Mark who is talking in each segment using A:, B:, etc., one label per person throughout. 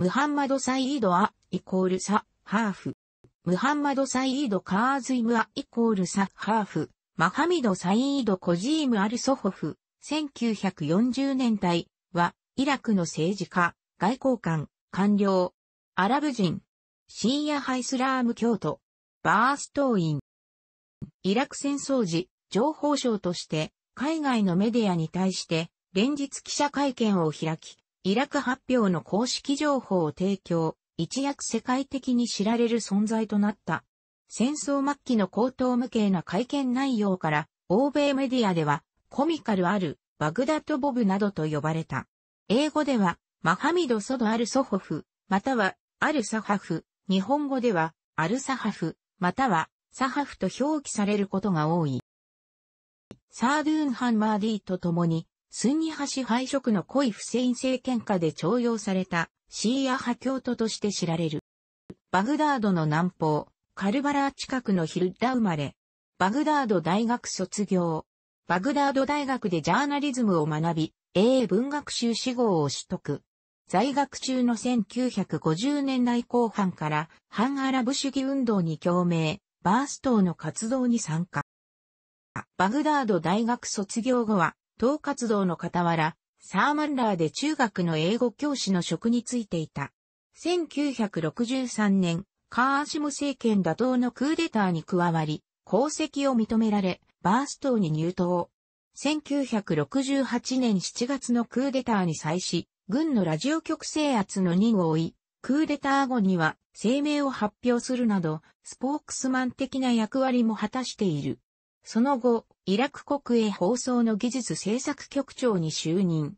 A: ムハンマド・サイード・ア、イコールサ、ハーフ。ムハンマド・サイード・カーズイム・ア、イコールサ、ハーフ。マハミド・サイード・コジーム・アルソホフ。1940年代は、イラクの政治家、外交官、官僚、アラブ人、シーハイスラーム教徒、バーストーイン。イラク戦争時、情報省として、海外のメディアに対して、連日記者会見を開き、イラク発表の公式情報を提供、一躍世界的に知られる存在となった。戦争末期の高等無形な会見内容から、欧米メディアでは、コミカルある、バグダッドボブなどと呼ばれた。英語では、マハミド・ソド・アル・ソホフ、または、アル・サハフ、日本語では、アル・サハフ、または、サハフと表記されることが多い。サードゥーン・ハンマーディと共に、スンニ派支配色の濃いフセイン政権下で徴用されたシーア派教徒として知られる。バグダードの南方、カルバラ近くのヒルダ生まれ、バグダード大学卒業。バグダード大学でジャーナリズムを学び、英文学習志号を取得。在学中の1950年代後半から反アラブ主義運動に共鳴、バーストーの活動に参加。バグダード大学卒業後は党活動の傍ら、サーマンラーで中学の英語教師の職に就いていた。1963年、カーアシム政権打倒のクーデターに加わり、功績を認められ、バース党に入党。1968年7月のクーデターに際し、軍のラジオ局制圧の任を追い、クーデター後には声明を発表するなど、スポークスマン的な役割も果たしている。その後、イラク国営放送の技術制作局長に就任。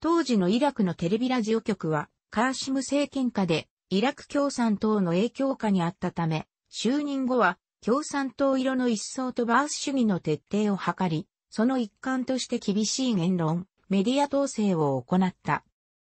A: 当時のイラクのテレビラジオ局は、カーシム政権下で、イラク共産党の影響下にあったため、就任後は、共産党色の一層とバース主義の徹底を図り、その一環として厳しい言論、メディア統制を行った。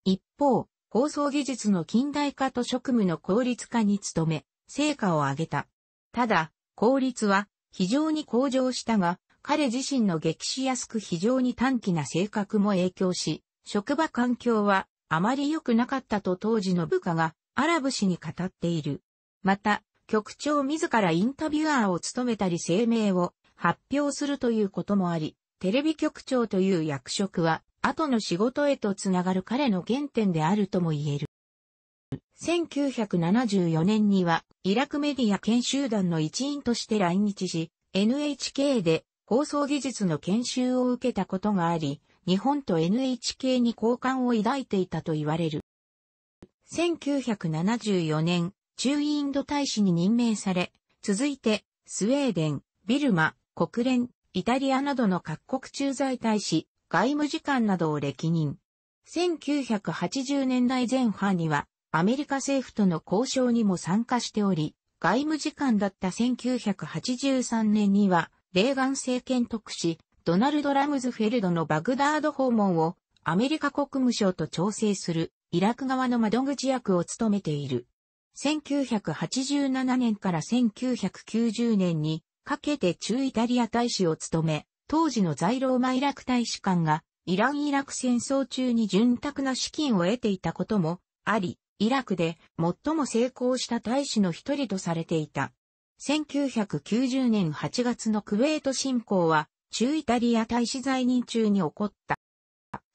A: 一方、放送技術の近代化と職務の効率化に努め、成果を上げた。ただ、効率は非常に向上したが、彼自身の激しやすく非常に短気な性格も影響し、職場環境はあまり良くなかったと当時の部下がアラブ氏に語っている。また、局長自らインタビュアーを務めたり声明を発表するということもあり、テレビ局長という役職は後の仕事へとつながる彼の原点であるとも言える。1974年には、イラクメディア研修団の一員として来日し、NHK で放送技術の研修を受けたことがあり、日本と NHK に交換を抱いていたと言われる。1974年、中インド大使に任命され、続いて、スウェーデン、ビルマ、国連、イタリアなどの各国駐在大使、外務次官などを歴任。1980年代前半には、アメリカ政府との交渉にも参加しており、外務次官だった1983年には、レーガン政権特使、ドナルド・ラムズフェルドのバグダード訪問を、アメリカ国務省と調整する、イラク側の窓口役を務めている。1987年から1990年にかけて中イタリア大使を務め、当時の在ローマイラク大使館がイラン・イラク戦争中に潤沢な資金を得ていたこともあり、イラクで最も成功した大使の一人とされていた。1990年8月のクウェート侵攻は、中イタリア大使在任中に起こった。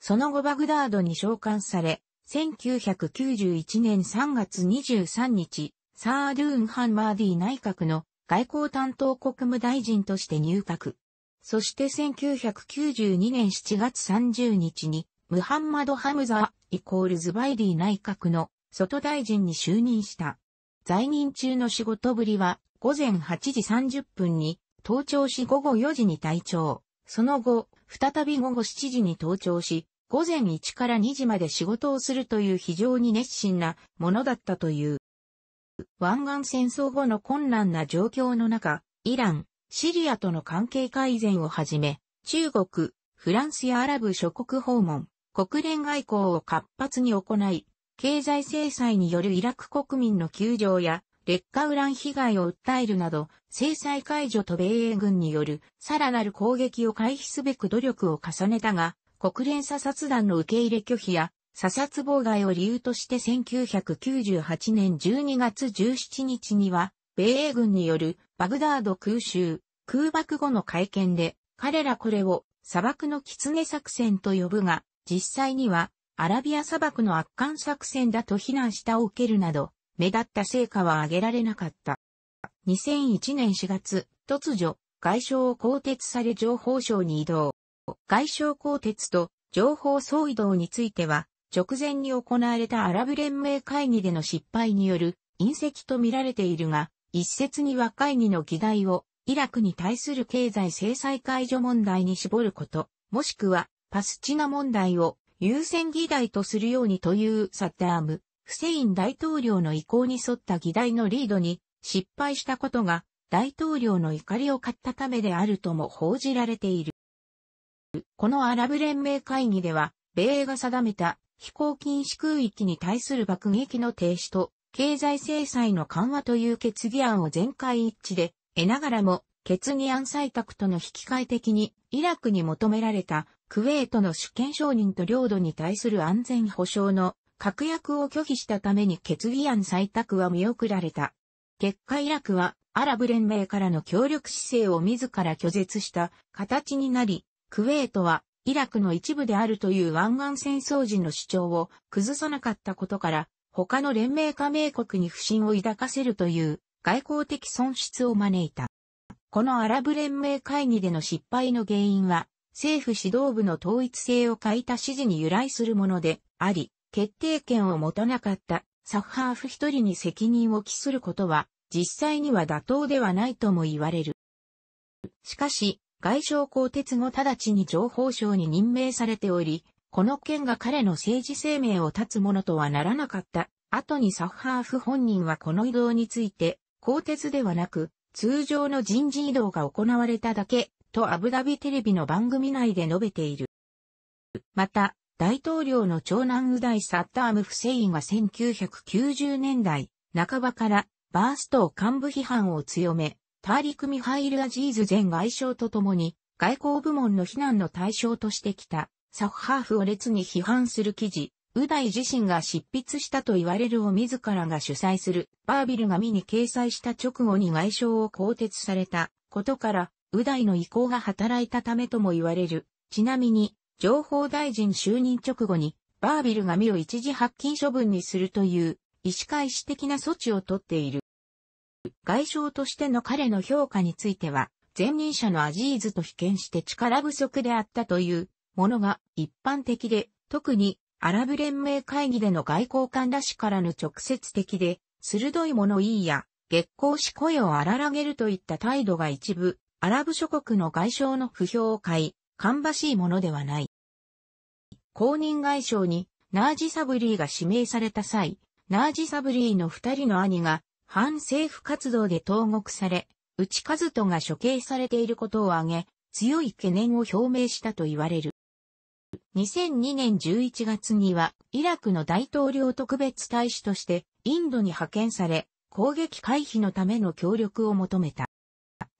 A: その後バグダードに召喚され、1991年3月23日、サードゥーン・ハンマーディ内閣の外交担当国務大臣として入閣。そして1992年7月30日に、ムハンマド・ハムザ・イコールズ・バイディ内閣の外大臣に就任した。在任中の仕事ぶりは、午前8時30分に、登庁し午後4時に退庁。その後、再び午後7時に登庁し、午前1から2時まで仕事をするという非常に熱心なものだったという。湾岸戦争後の困難な状況の中、イラン、シリアとの関係改善をはじめ、中国、フランスやアラブ諸国訪問、国連外交を活発に行い、経済制裁によるイラク国民の窮状や劣化ウラン被害を訴えるなど、制裁解除と米英軍によるさらなる攻撃を回避すべく努力を重ねたが、国連査察団の受け入れ拒否や、査察妨害を理由として1998年12月17日には、米英軍によるバグダード空襲、空爆後の会見で、彼らこれを砂漠の狐作戦と呼ぶが、実際にはアラビア砂漠の圧巻作戦だと非難したを受けるなど、目立った成果は上げられなかった。2001年4月、突如、外相を更迭され情報省に移動。外相更迭と情報総移動については、直前に行われたアラブ連盟会議での失敗による隕石と見られているが、一説には会議の議題をイラクに対する経済制裁解除問題に絞ること、もしくはパスチナ問題を優先議題とするようにというサッダーム、フセイン大統領の意向に沿った議題のリードに失敗したことが大統領の怒りを買ったためであるとも報じられている。このアラブ連盟会議では、米が定めた飛行禁止空域に対する爆撃の停止と経済制裁の緩和という決議案を全会一致で、得ながらも決議案採択との引き換え的にイラクに求められたクウェートの主権承認と領土に対する安全保障の確約を拒否したために決議案採択は見送られた。結果イラクはアラブ連盟からの協力姿勢を自ら拒絶した形になり、クウェートはイラクの一部であるという湾岸戦争時の主張を崩さなかったことから、他の連盟加盟国に不信を抱かせるという外交的損失を招いた。このアラブ連盟会議での失敗の原因は、政府指導部の統一性を欠いた指示に由来するものであり、決定権を持たなかったサッハーフ一人に責任を期することは、実際には妥当ではないとも言われる。しかし、外相更迭後直ちに情報省に任命されており、この件が彼の政治生命を絶つものとはならなかった後にサッハーフ本人はこの移動について、更迭ではなく、通常の人事異動が行われただけとアブダビテレビの番組内で述べている。また、大統領の長男ウダイ・サッターム・フセインは1990年代半ばからバーストを幹部批判を強め、ターリク・ミハイル・アジーズ前外相と共に外交部門の非難の対象としてきたサフハーフを列に批判する記事、ウダイ自身が執筆したと言われるを自らが主催するバービル紙に掲載した直後に外相を更迭されたことから右大の意向が働いたためとも言われる。ちなみに、情報大臣就任直後に、バービルが身を一時発禁処分にするという、医師会士的な措置をとっている。外相としての彼の評価については、前任者のアジーズと被験して力不足であったというものが一般的で、特にアラブ連盟会議での外交官らしからぬ直接的で、鋭い物言いや、月光し声を荒らげるといった態度が一部アラブ諸国の外相の不評を買い、芳しいものではない。公認外相にナージ・サブリーが指名された際、ナージ・サブリーの二人の兄が反政府活動で投獄され、内和人が処刑されていることを挙げ、強い懸念を表明したと言われる。2002年11月には、イラクの大統領特別大使として、インドに派遣され、攻撃回避のための協力を求めた。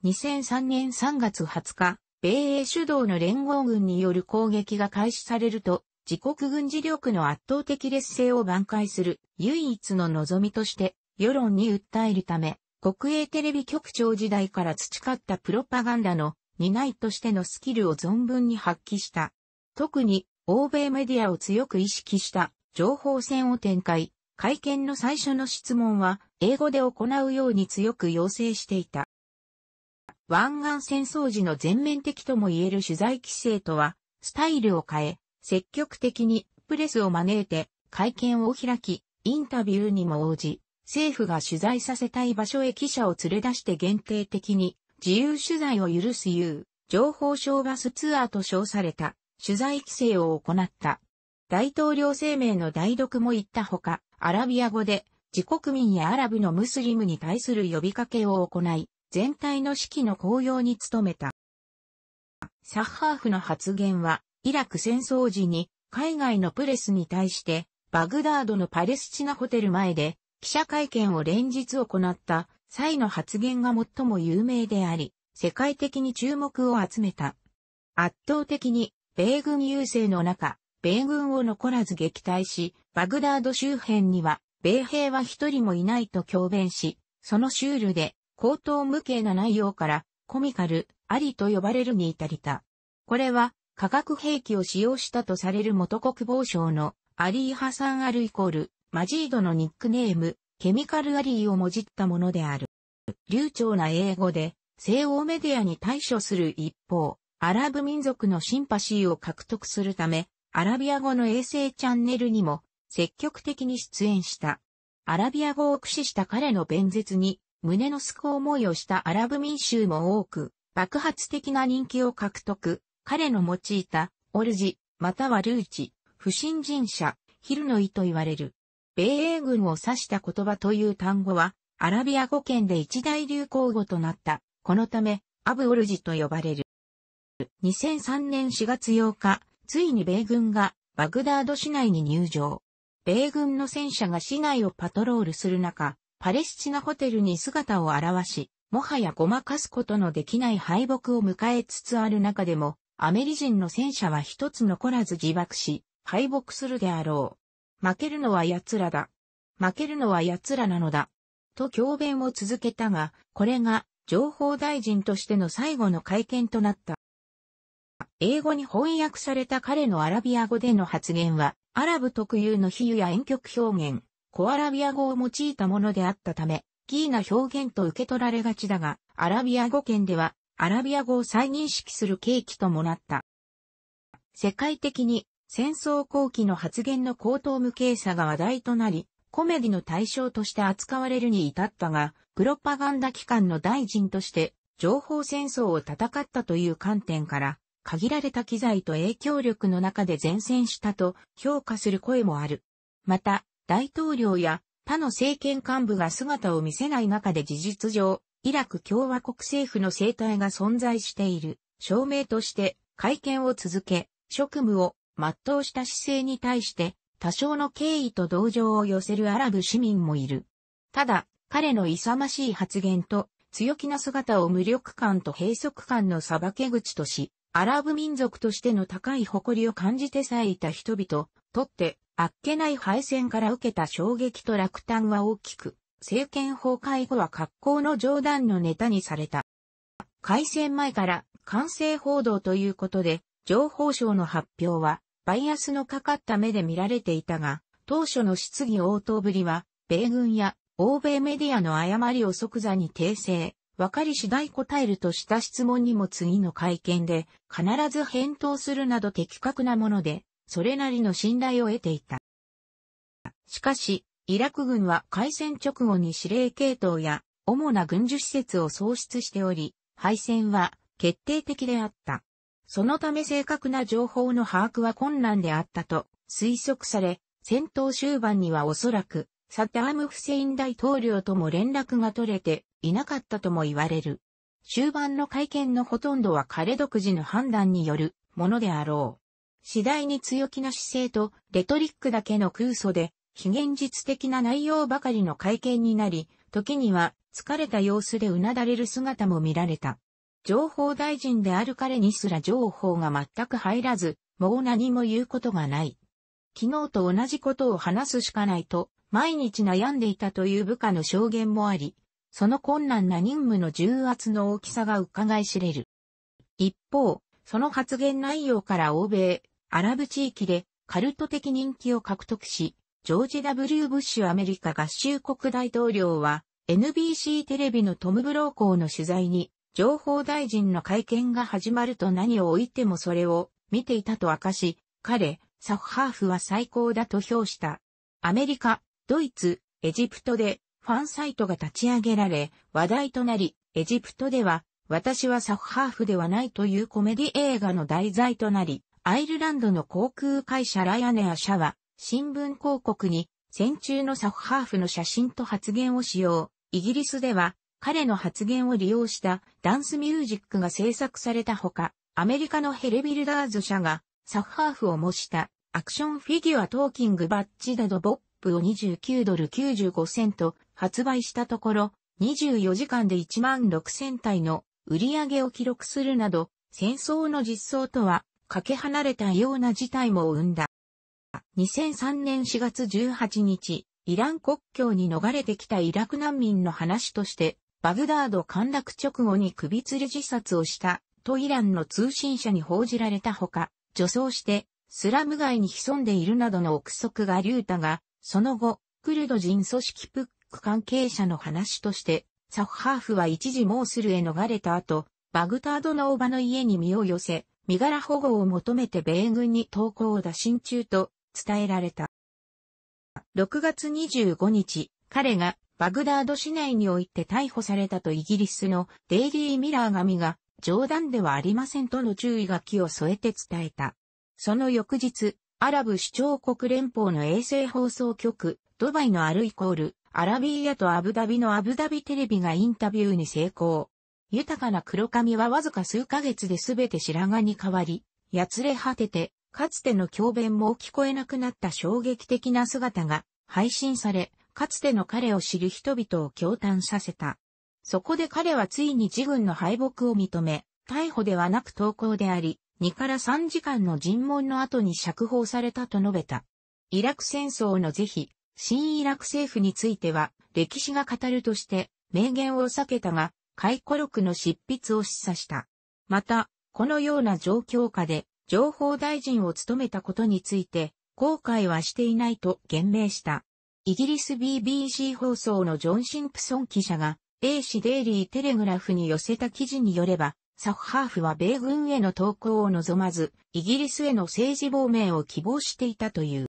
A: 2003年3月20日、米英主導の連合軍による攻撃が開始されると、自国軍事力の圧倒的劣勢を挽回する唯一の望みとして、世論に訴えるため、国営テレビ局長時代から培ったプロパガンダの担いとしてのスキルを存分に発揮した。特に、欧米メディアを強く意識した情報戦を展開、会見の最初の質問は英語で行うように強く要請していた。湾岸戦争時の全面的とも言える取材規制とは、スタイルを変え、積極的にプレスを招いて会見を開き、インタビューにも応じ、政府が取材させたい場所へ記者を連れ出して限定的に自由取材を許すいう情報賞バスツアーと称された取材規制を行った。大統領声明の代読も言ったほか、アラビア語で自国民やアラブのムスリムに対する呼びかけを行い、全体の指揮の公用に努めた。サッハーフの発言は、イラク戦争時に海外のプレスに対して、バグダードのパレスチナホテル前で記者会見を連日行った際の発言が最も有名であり、世界的に注目を集めた。圧倒的に米軍優勢の中、米軍を残らず撃退し、バグダード周辺には米兵は一人もいないと強弁し、そのシュールで口頭無形な内容からコミカル、ありと呼ばれるに至りた。これは化学兵器を使用したとされる元国防省のアリー・ハサン・アルイコール、マジードのニックネーム、ケミカル・アリーをもじったものである。流暢な英語で西欧メディアに対処する一方、アラブ民族のシンパシーを獲得するため、アラビア語の衛星チャンネルにも積極的に出演した。アラビア語を駆使した彼の弁舌に胸のすく思いをしたアラブ民衆も多く、爆発的な人気を獲得、彼の用いた、オルジ、またはルーチ、不信人者、ヒルノイと言われる。米英軍を指した言葉という単語は、アラビア語圏で一大流行語となった。このため、アブオルジと呼ばれる。2003年4月8日、ついに米軍がバグダード市内に入場。米軍の戦車が市内をパトロールする中、パレスチナホテルに姿を現し、もはやごまかすことのできない敗北を迎えつつある中でも、アメリ人の戦車は一つ残らず自爆し、敗北するであろう。負けるのは奴らだ。負けるのは奴らなのだ。と教弁を続けたが、これが情報大臣としての最後の会見となった。英語に翻訳された彼のアラビア語での発言は、アラブ特有の比喩や婉曲表現、コアラビア語を用いたものであったため、キーな表現と受け取られがちだが、アラビア語圏では、アラビア語を再認識する契機ともなった。世界的に戦争後期の発言の高等無形さが話題となり、コメディの対象として扱われるに至ったが、プロパガンダ機関の大臣として、情報戦争を戦ったという観点から、限られた機材と影響力の中で前線したと評価する声もある。また、大統領や他の政権幹部が姿を見せない中で事実上、イラク共和国政府の生態が存在している証明として会見を続け、職務を全うした姿勢に対して多少の敬意と同情を寄せるアラブ市民もいる。ただ、彼の勇ましい発言と強気な姿を無力感と閉塞感の裁け口とし、アラブ民族としての高い誇りを感じてさえいた人々、とってあっけない敗戦から受けた衝撃と落胆は大きく、政権崩壊後は格好の冗談のネタにされた。開戦前から完成報道ということで、情報省の発表は、バイアスのかかった目で見られていたが、当初の質疑応答ぶりは、米軍や欧米メディアの誤りを即座に訂正、分かり次第答えるとした質問にも次の会見で、必ず返答するなど的確なもので、それなりの信頼を得ていた。しかし、イラク軍は開戦直後に司令系統や主な軍需施設を喪失しており、敗戦は決定的であった。そのため正確な情報の把握は困難であったと推測され、戦闘終盤にはおそらくサッダーム・フセイン大統領とも連絡が取れていなかったとも言われる。終盤の会見のほとんどは彼独自の判断によるものであろう。次第に強気な姿勢と、レトリックだけの空想で、非現実的な内容ばかりの会見になり、時には疲れた様子でうなだれる姿も見られた。情報大臣である彼にすら情報が全く入らず、もう何も言うことがない。昨日と同じことを話すしかないと、毎日悩んでいたという部下の証言もあり、その困難な任務の重圧の大きさが伺い知れる。一方、その発言内容から欧米、アラブ地域でカルト的人気を獲得し、ジョージ・ W・ ブッシュアメリカ合衆国大統領は、NBC テレビのトム・ブロー校の取材に、情報大臣の会見が始まると何を置いてもそれを見ていたと明かし、彼、サフハーフは最高だと評した。アメリカ、ドイツ、エジプトでファンサイトが立ち上げられ、話題となり、エジプトでは、私はサフハーフではないというコメディ映画の題材となり、アイルランドの航空会社ライアネア社は、新聞広告に、戦中のサッハーフの写真と発言を使用。イギリスでは、彼の発言を利用したダンスミュージックが制作されたほか、アメリカのヘレビルダーズ社が、サッハーフを模したアクションフィギュアトーキングバッジなどボップを29ドル95セント発売したところ、24時間で1万6000体の売り上げを記録するなど、戦争の実装とはかけ離れたような事態も生んだ。2003年4月18日、イラン国境に逃れてきたイラク難民の話として、バグダード陥落直後に首吊り自殺をしたとイランの通信社に報じられたほか、女装してスラム街に潜んでいるなどの憶測が流たが、その後、クルド人組織プック関係者の話として、サッハーフは一時モースルへ逃れた後、バグダードのおばの家に身を寄せ、身柄保護を求めて米軍に投降を打診中と伝えられた。6月25日、彼がバグダード市内において逮捕されたとイギリスのデイリー・ミラー紙が冗談ではありませんとの注意書きを添えて伝えた。その翌日、アラブ首長国連邦の衛星放送局、ドバイのアルイコール、アラビーヤとアブダビのアブダビテレビがインタビューに成功。豊かな黒髪はわずか数ヶ月で全て白髪に変わり、やつれ果てて、かつての教鞭も聞こえなくなった衝撃的な姿が配信され、かつての彼を知る人々を驚嘆させた。そこで彼はついに自軍の敗北を認め、逮捕ではなく投降であり、2から3時間の尋問の後に釈放されたと述べた。イラク戦争の是非、新イラク政府については、歴史が語るとして、明言を避けたが、回顧録の執筆を示唆した。また、このような状況下で情報大臣を務めたことについて、後悔はしていないと言明した。イギリス BBC 放送のジョン・シンプソン記者が、A 氏デイリー・テレグラフに寄せた記事によれば、サフハーフは米軍への投降を望まず、イギリスへの政治亡命を希望していたという。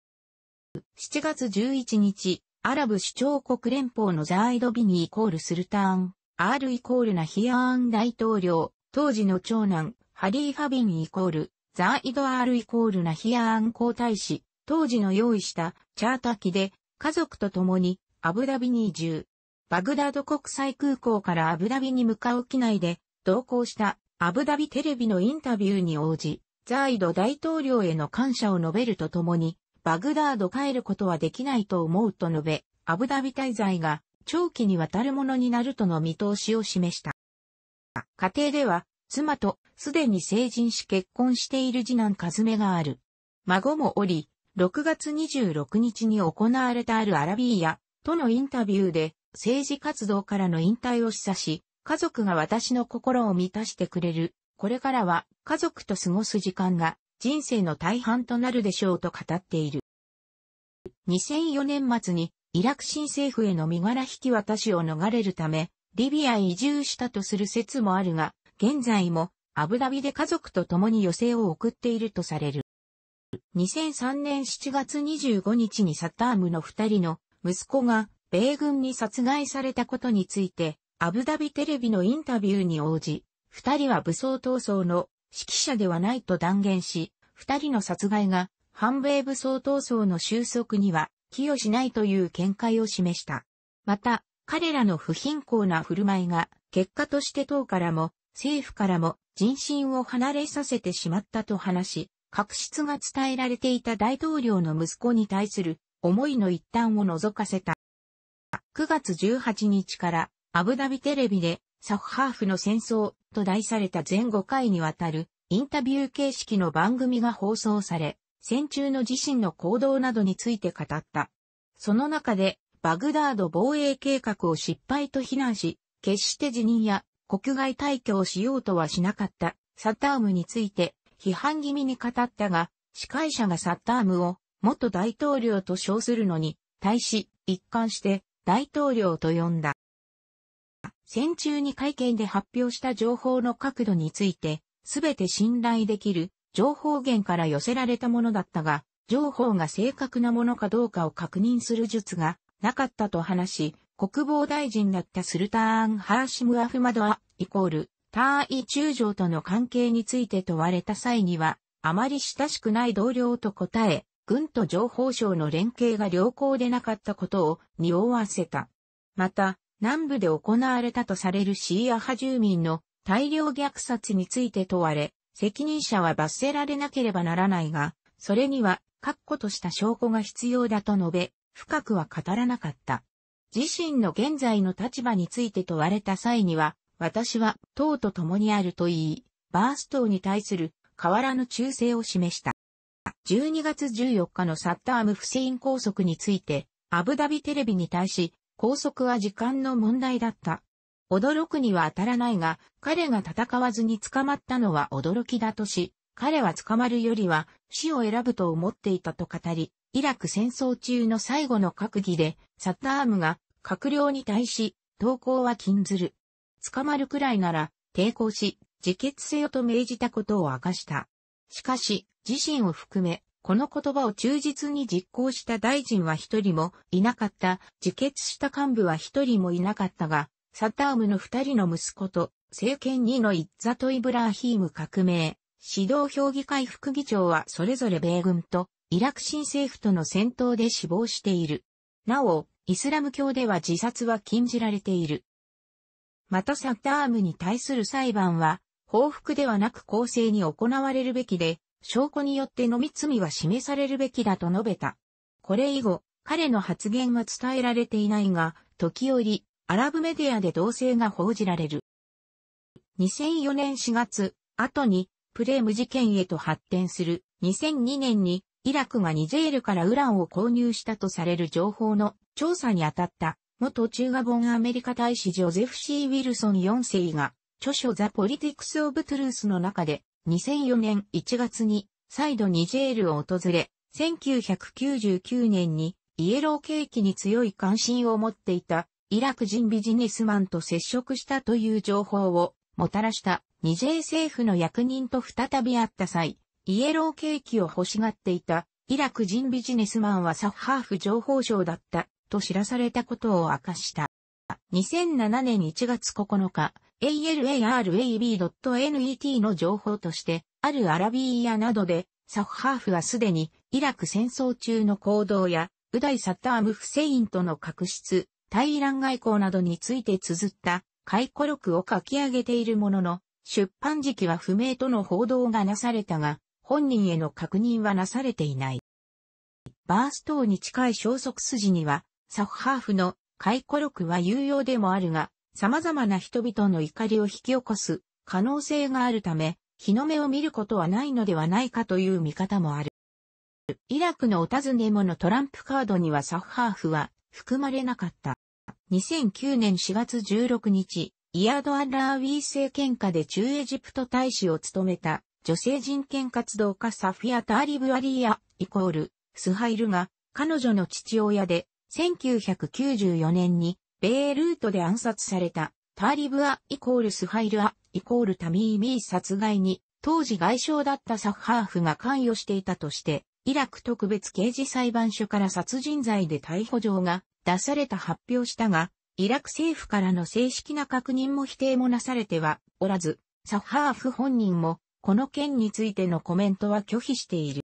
A: 7月11日、アラブ首長国連邦のザーイド・ビニー・コール・スルターン、R イコールナヒアーン大統領、当時の長男、ハリー・ファビンイコール、ザーイド・アールイコールナヒアーン皇太子、当時の用意したチャータ機で家族と共にアブダビに移住。バグダード国際空港からアブダビに向かう機内で同行したアブダビテレビのインタビューに応じ、ザーイド大統領への感謝を述べるとともに、バグダード帰ることはできないと思うと述べ、アブダビ滞在が長期にわたるものになるとの見通しを示した。家庭では、妻とすでに成人し結婚している次男カズメがある。孫もおり、6月26日に行われたあるアラビーヤとのインタビューで政治活動からの引退を示唆し、家族が私の心を満たしてくれる。これからは家族と過ごす時間が人生の大半となるでしょうと語っている。2004年末にイラク新政府への身柄引き渡しを逃れるため、リビアへ移住したとする説もあるが、現在もアブダビで家族と共に余生を送っているとされる。2003年7月25日にサタームの二人の息子が米軍に殺害されたことについて、アブダビテレビのインタビューに応じ、二人は武装闘争の指揮者ではないと断言し、二人の殺害が反米武装闘争の収束には寄与しないという見解を示した。また、彼らの不貧困な振る舞いが、結果として党からも、政府からも、人心を離れさせてしまったと話し、確執が伝えられていた大統領の息子に対する思いの一端を覗かせた。9月18日からアブダビテレビでサッハーフの戦争と題された全5回にわたるインタビュー形式の番組が放送され、戦中の自身の行動などについて語った。その中で、バグダード防衛計画を失敗と非難し、決して辞任や国外退去をしようとはしなかったサッタームについて批判気味に語ったが、司会者がサッタームを元大統領と称するのに対し一貫して大統領と呼んだ。戦中に会見で発表した情報の角度について、すべて信頼できる情報源から寄せられたものだったが、情報が正確なものかどうかを確認する術がなかったと話し、国防大臣だったスルターン・ハーシム・アフマドア、イコール、ターイ中将との関係について問われた際には、あまり親しくない同僚と答え、軍と情報省の連携が良好でなかったことを匂わせた。また、南部で行われたとされるシーア派住民の大量虐殺について問われ、責任者は罰せられなければならないが、それには、確固とした証拠が必要だと述べ、深くは語らなかった。自身の現在の立場について問われた際には、私は党と共にあると言い、バース党に対する変わらぬ忠誠を示した。12月14日のサッタームフセイン拘束について、アブダビテレビに対し、拘束は時間の問題だった驚くには当たらないが、彼が戦わずに捕まったのは驚きだとし、彼は捕まるよりは死を選ぶと思っていたと語り、イラク戦争中の最後の閣議で、サッタームが閣僚に対し、投降は禁ずる。捕まるくらいなら、抵抗し、自決せよと命じたことを明かした。しかし、自身を含め、この言葉を忠実に実行した大臣は一人もいなかった、自決した幹部は一人もいなかったが、サタームの二人の息子と、政権2のイッザとイブラーヒーム革命、指導評議会副議長はそれぞれ米軍とイラク新政府との戦闘で死亡している。なお、イスラム教では自殺は禁じられている。またサッタームに対する裁判は、報復ではなく公正に行われるべきで、証拠によってのみ罪は示されるべきだと述べた。これ以後、彼の発言は伝えられていないが、時折、アラブメディアで同性が報じられる。2004年4月、後にプレーム事件へと発展する2002年にイラクがニジェールからウランを購入したとされる情報の調査に当たった元中ガボンアメリカ大使ジョゼフ・シー・ウィルソン4世が著書ザ・ポリティクス・オブ・トゥルースの中で2004年1月に再度ニジェールを訪れ1999年にイエローケーキに強い関心を持っていたイラク人ビジネスマンと接触したという情報をもたらしたニジェー政府の役人と再び会った際、イエローケーキを欲しがっていたイラク人ビジネスマンはサッハーフ情報省だったと知らされたことを明かした。2007年1月9日、alarab.net の情報として、あるアラビーヤなどで、サッハーフはすでにイラク戦争中の行動や、ウダイ・サッターム・フセインとの確執、対イラン外交などについて綴った回顧録を書き上げているものの、出版時期は不明との報道がなされたが、本人への確認はなされていない。バース等に近い消息筋には、サフハーフの回顧録は有用でもあるが、様々な人々の怒りを引き起こす可能性があるため、日の目を見ることはないのではないかという見方もある。イラクのお尋ね者トランプカードにはサフハーフは含まれなかった。2009年4月16日、イヤード・アン・ラーウィー政権下で中エジプト大使を務めた女性人権活動家サフィア・ターリブ・アリーア、イコール、スハイルが彼女の父親で1994年にベールートで暗殺されたターリブ・ア・イコール・スハイル・ア・イコール・タミー・ミー殺害に当時外相だったサッハーフが関与していたとしてイラク特別刑事裁判所から殺人罪で逮捕状が出された発表したが、イラク政府からの正式な確認も否定もなされてはおらず、サハーフ本人もこの件についてのコメントは拒否している。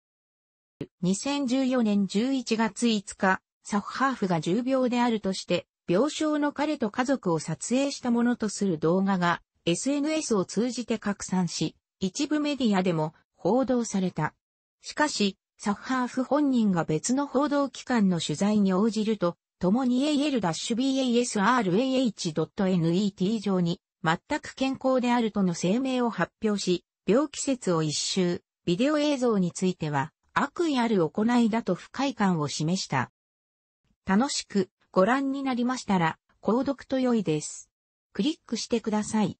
A: 2014年11月5日、サハーフが重病であるとして、病床の彼と家族を撮影したものとする動画が SNS を通じて拡散し、一部メディアでも報道された。しかし、サッハーフ本人が別の報道機関の取材に応じると、共に al-basr-ah.net 上に、全く健康であるとの声明を発表し、病気説を一周、ビデオ映像については、悪意ある行いだと不快感を示した。楽しくご覧になりましたら、購読と良いです。クリックしてください。